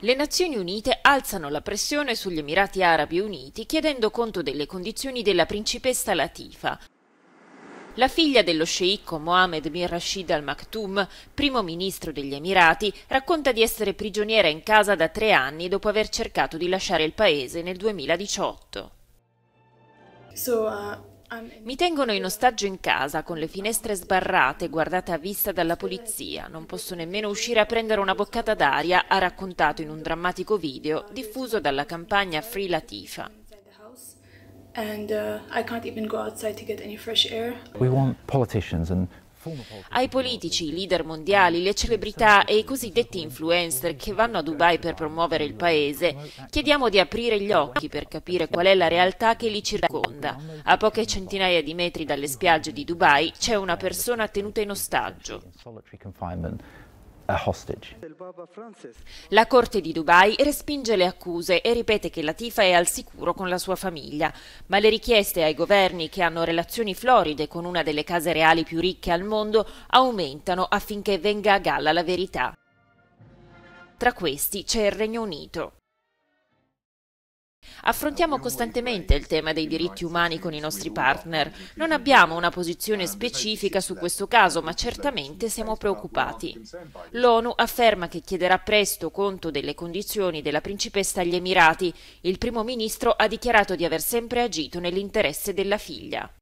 Le Nazioni Unite alzano la pressione sugli Emirati Arabi Uniti chiedendo conto delle condizioni della principessa Latifa. La figlia dello sceicco Mohammed bin Rashid al Maktoum, primo ministro degli Emirati, racconta di essere prigioniera in casa da tre anni dopo aver cercato di lasciare il paese nel 2018. So, uh... Mi tengono in ostaggio in casa con le finestre sbarrate, guardate a vista dalla polizia. Non posso nemmeno uscire a prendere una boccata d'aria, ha raccontato in un drammatico video diffuso dalla campagna Free Latifa. And uh, I can't even go outside to get any fresh air. We want politicians and ai politici, i leader mondiali, le celebrità e i cosiddetti influencer che vanno a Dubai per promuovere il paese, chiediamo di aprire gli occhi per capire qual è la realtà che li circonda. A poche centinaia di metri dalle spiagge di Dubai c'è una persona tenuta in ostaggio. La Corte di Dubai respinge le accuse e ripete che Latifa è al sicuro con la sua famiglia, ma le richieste ai governi che hanno relazioni floride con una delle case reali più ricche al mondo aumentano affinché venga a galla la verità. Tra questi c'è il Regno Unito. Affrontiamo costantemente il tema dei diritti umani con i nostri partner. Non abbiamo una posizione specifica su questo caso, ma certamente siamo preoccupati. L'ONU afferma che chiederà presto conto delle condizioni della principessa agli Emirati. Il primo ministro ha dichiarato di aver sempre agito nell'interesse della figlia.